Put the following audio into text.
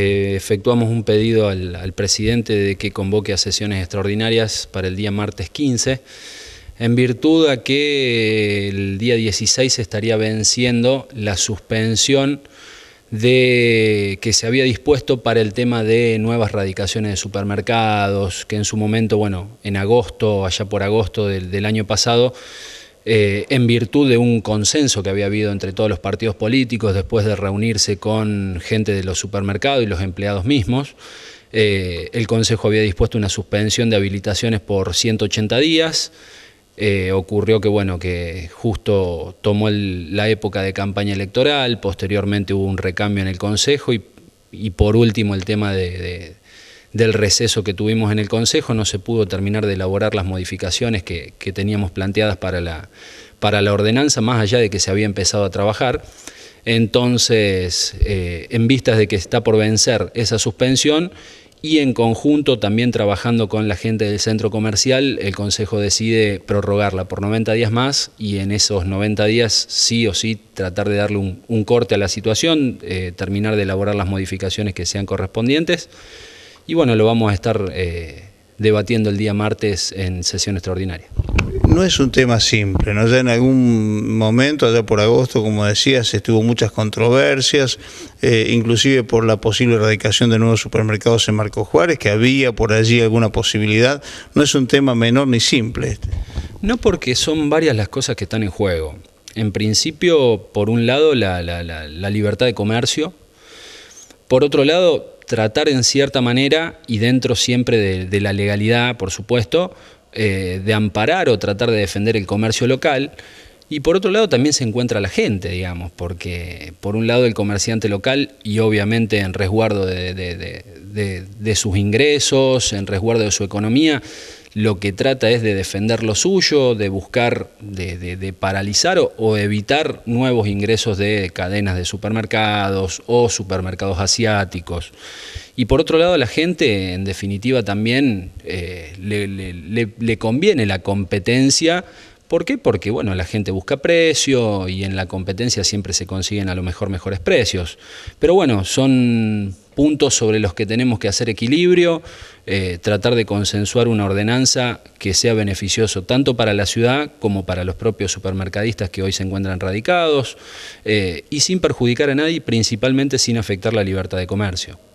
Eh, efectuamos un pedido al, presidente de que convoque a sesiones extraordinarias para el día martes 15, en virtud a que eh, el día 16 se estaría venciendo la suspensión de que se había dispuesto para el tema de nuevas radicaciones de supermercados, que en su momento, bueno, en agosto, allá por agosto del año pasado, eh, en virtud de un consenso que había habido entre todos los partidos políticos después de reunirse con gente de los supermercados y los empleados mismos. Eh, el Consejo había dispuesto una suspensión de habilitaciones por 180 días. Eh, ocurrió que, bueno, que justo tomó la época de campaña electoral, posteriormente hubo un recambio en el Consejo y, por último el tema de del receso que tuvimos en el Consejo, no se pudo terminar de elaborar las modificaciones que, teníamos planteadas para la, para la ordenanza, más allá de que se había empezado a trabajar. Entonces, eh, en vistas de que está por vencer esa suspensión y en conjunto también trabajando con la gente del centro comercial, el Consejo decide prorrogarla por 90 días más y en esos 90 días sí o sí tratar de darle un, corte a la situación, eh, terminar de elaborar las modificaciones que sean correspondientes y bueno, lo vamos a estar eh, debatiendo el día martes en sesión extraordinaria. No es un tema simple, ¿no? Ya en algún momento, allá por agosto, como decías, estuvo muchas controversias, eh, inclusive por la posible erradicación de nuevos supermercados en Marco Juárez, que había por allí alguna posibilidad. No es un tema menor ni simple. Este. No porque son varias las cosas que están en juego. En principio, por un lado, la libertad de comercio. Por otro lado, tratar en cierta manera y dentro siempre de, la legalidad, por supuesto, eh, de amparar o tratar de defender el comercio local. Y por otro lado también se encuentra la gente, digamos, porque por un lado el comerciante local y obviamente en resguardo de sus ingresos, en resguardo de su economía, lo que trata es de defender lo suyo, de buscar, de, paralizar o, evitar nuevos ingresos de cadenas de supermercados o supermercados asiáticos. Y por otro lado, la gente, en definitiva, también eh, le, le conviene la competencia ¿Por qué? Porque bueno, la gente busca precio y en la competencia siempre se consiguen a lo mejor mejores precios. Pero bueno, son puntos sobre los que tenemos que hacer equilibrio, eh, tratar de consensuar una ordenanza que sea beneficioso tanto para la ciudad como para los propios supermercadistas que hoy se encuentran radicados, eh, y sin perjudicar a nadie, principalmente sin afectar la libertad de comercio.